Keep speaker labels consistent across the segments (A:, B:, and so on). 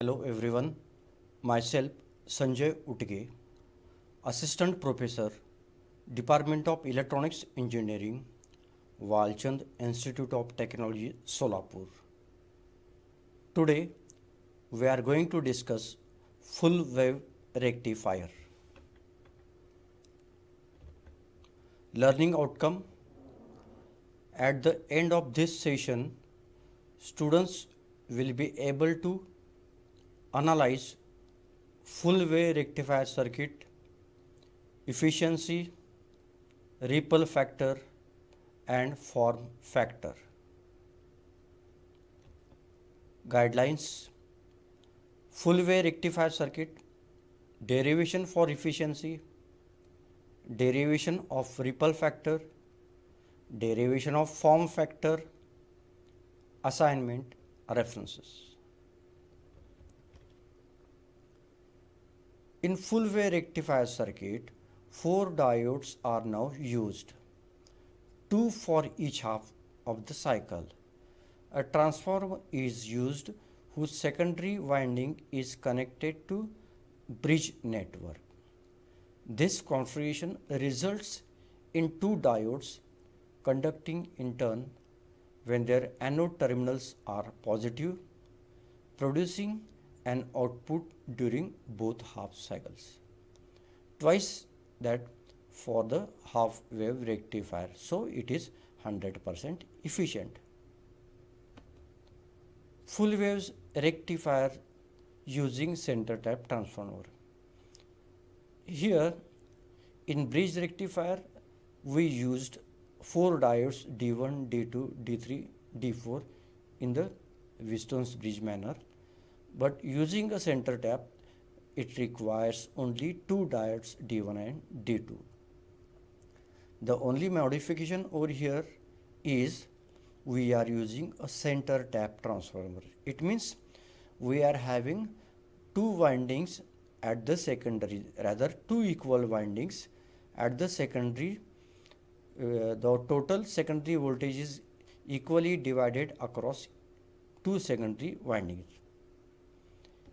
A: Hello everyone, myself Sanjay Utge, Assistant Professor, Department of Electronics Engineering, Walchand Institute of Technology, Solapur. Today, we are going to discuss full wave rectifier. Learning outcome At the end of this session, students will be able to analyze full way rectifier circuit efficiency, ripple factor and form factor. Guidelines Full way rectifier circuit, derivation for efficiency, derivation of ripple factor, derivation of form factor, assignment, references. In full way rectifier circuit, 4 diodes are now used, 2 for each half of the cycle. A transformer is used whose secondary winding is connected to bridge network. This configuration results in two diodes conducting in turn when their anode terminals are positive, producing and output during both half cycles. Twice that for the half wave rectifier. So it is 100% efficient. Full waves rectifier using center tap transformer. Here in bridge rectifier we used four diodes D1, D2, D3, D4 in the Wheatstone's bridge manner but using a center tap, it requires only two diodes D1 and D2. The only modification over here is we are using a center tap transformer. It means we are having two windings at the secondary, rather two equal windings at the secondary. Uh, the total secondary voltage is equally divided across two secondary windings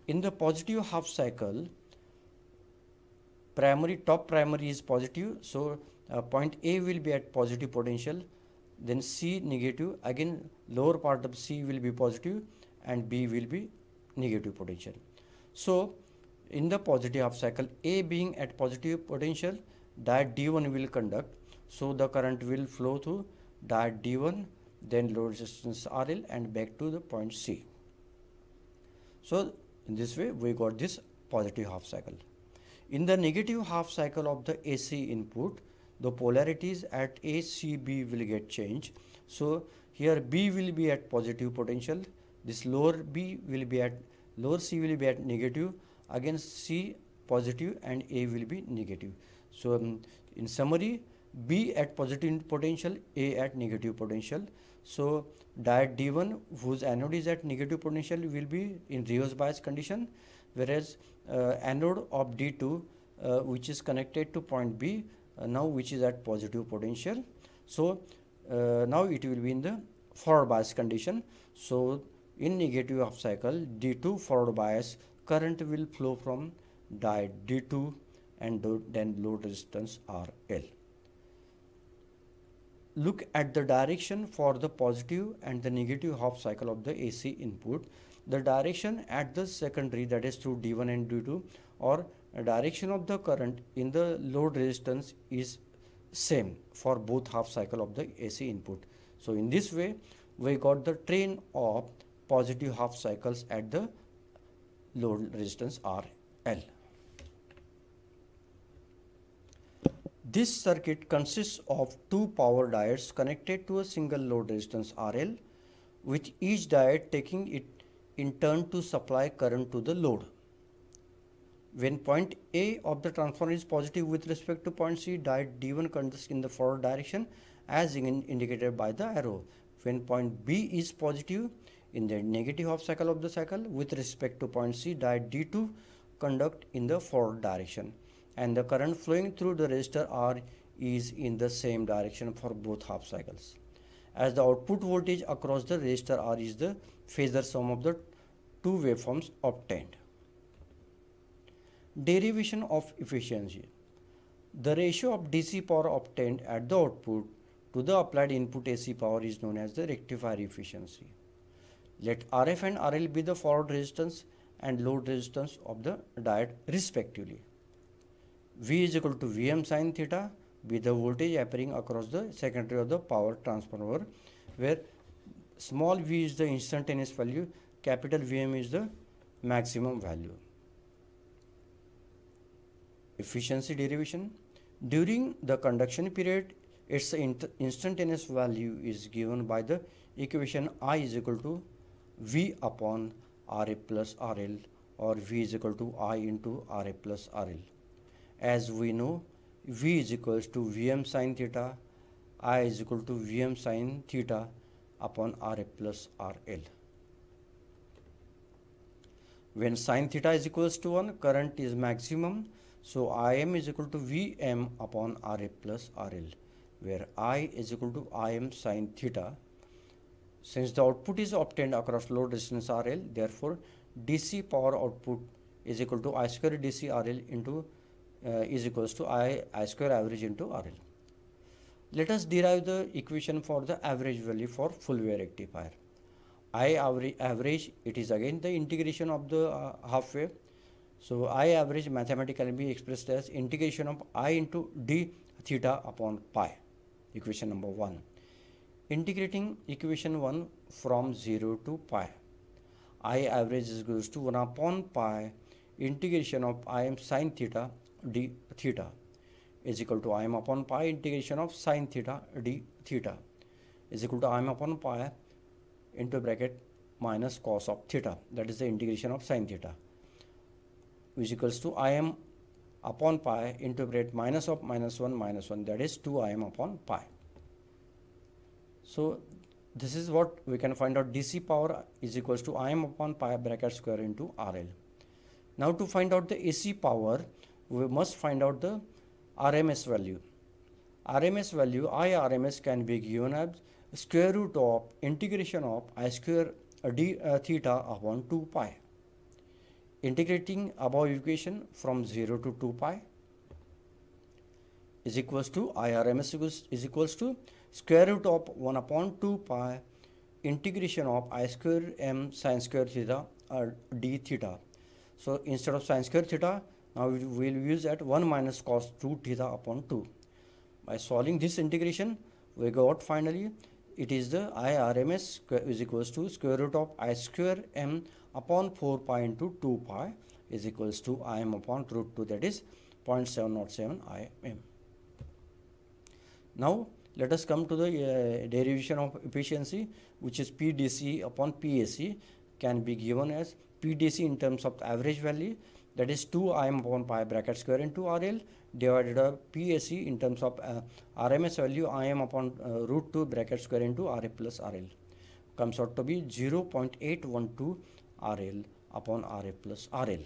A: in the positive half cycle primary top primary is positive so uh, point a will be at positive potential then c negative again lower part of c will be positive and b will be negative potential so in the positive half cycle a being at positive potential that d1 will conduct so the current will flow through that d1 then load resistance rl and back to the point c so in this way we got this positive half cycle in the negative half cycle of the AC input the polarities at ACB will get changed so here B will be at positive potential this lower B will be at lower C will be at negative again C positive and A will be negative so um, in summary B at positive potential A at negative potential so diet D1 whose anode is at negative potential will be in reverse bias condition whereas uh, anode of D2 uh, which is connected to point B uh, now which is at positive potential. So uh, now it will be in the forward bias condition. So in negative half cycle D2 forward bias current will flow from diode D2 and then load resistance RL look at the direction for the positive and the negative half cycle of the AC input. The direction at the secondary that is through D1 and D2 or direction of the current in the load resistance is same for both half cycle of the AC input. So in this way we got the train of positive half cycles at the load resistance RL. This circuit consists of two power diodes connected to a single load resistance RL with each diode taking it in turn to supply current to the load. When point A of the transformer is positive with respect to point C, diode D1 conducts in the forward direction as in indicated by the arrow. When point B is positive in the negative half cycle of the cycle with respect to point C, diode D2 conduct in the forward direction and the current flowing through the resistor R is in the same direction for both half cycles. As the output voltage across the resistor R is the phasor sum of the two waveforms obtained. Derivation of efficiency. The ratio of DC power obtained at the output to the applied input AC power is known as the rectifier efficiency. Let RF and RL be the forward resistance and load resistance of the diode respectively. V is equal to Vm sine theta be the voltage appearing across the secondary of the power transformer where small v is the instantaneous value capital Vm is the maximum value. Efficiency derivation during the conduction period its instantaneous value is given by the equation I is equal to V upon RA plus RL or V is equal to I into RA plus RL as we know v is equals to vm sine theta i is equal to vm sine theta upon ra plus rl. When sine theta is equals to 1, current is maximum. So Im is equal to Vm upon Ra plus RL, where I is equal to Im sine theta. Since the output is obtained across load resistance RL, therefore DC power output is equal to I square DC RL into uh, is equals to I, I square average into RL. Let us derive the equation for the average value for full wave rectifier. I average, it is again the integration of the uh, half wave. So I average mathematically be expressed as integration of I into d theta upon pi, equation number 1. Integrating equation 1 from 0 to pi. I average is equals to 1 upon pi integration of I m sine theta d theta is equal to im upon pi integration of sine theta d theta is equal to im upon pi into bracket minus cos of theta that is the integration of sine theta which equals to im upon pi into bracket minus of minus 1 minus 1 that is 2 im upon pi so this is what we can find out dc power is equals to im upon pi bracket square into rl now to find out the ac power we must find out the RMS value. RMS value IRMS can be given as square root of integration of i square d uh, theta upon 2 pi. Integrating above equation from 0 to 2 pi is equals to IRMS RMS is equals to square root of 1 upon 2 pi integration of i square m sine square theta uh, d theta. So instead of sine square theta, now we will use at 1 minus cos 2 theta upon 2. By solving this integration, we got finally it is the IRMS is equals to square root of I square m upon 4 pi into 2 pi is equals to Im upon root 2 that is 0.707 Im. Now let us come to the uh, derivation of efficiency which is PDC upon PAC can be given as PDC in terms of average value that is 2 Im upon pi bracket square into RL divided by PAC in terms of uh, RMS value Im upon uh, root 2 bracket square into RA plus RL comes out to be 0.812 RL upon RA plus RL.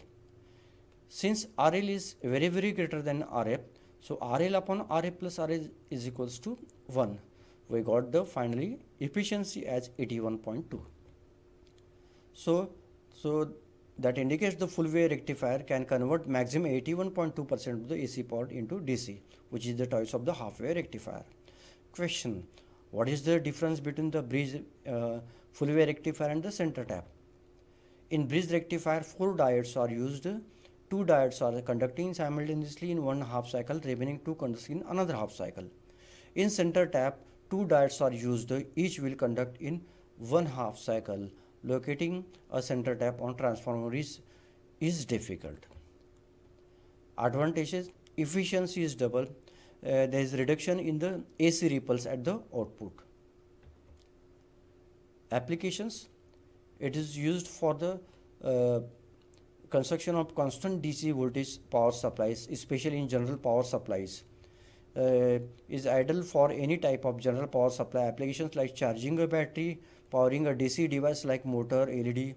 A: Since RL is very very greater than RF, so RL upon RA plus RL is equals to 1. We got the finally efficiency as 81.2. So, so that indicates the full wave rectifier can convert maximum 81.2% of the AC power into DC, which is the choice of the half wave rectifier. Question What is the difference between the bridge uh, full wave rectifier and the center tap? In bridge rectifier, four diodes are used. Two diodes are conducting simultaneously in one half cycle, remaining two conducting in another half cycle. In center tap, two diodes are used, each will conduct in one half cycle locating a center tap on transformer is, is difficult. Advantages efficiency is double, uh, there is reduction in the AC ripples at the output. Applications it is used for the uh, construction of constant DC voltage power supplies, especially in general power supplies. Uh, is ideal for any type of general power supply applications like charging a battery, powering a DC device like motor, LED.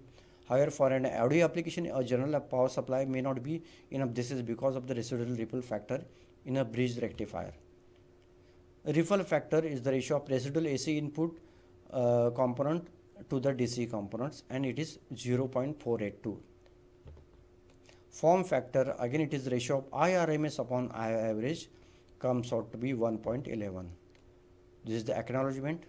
A: However, for an audio application, a general power supply may not be enough. This is because of the residual ripple factor in a bridge rectifier. Ripple factor is the ratio of residual AC input uh, component to the DC components and it is 0.482. Form factor, again it is ratio of IRMS upon I average comes out to be 1.11. This is the acknowledgement.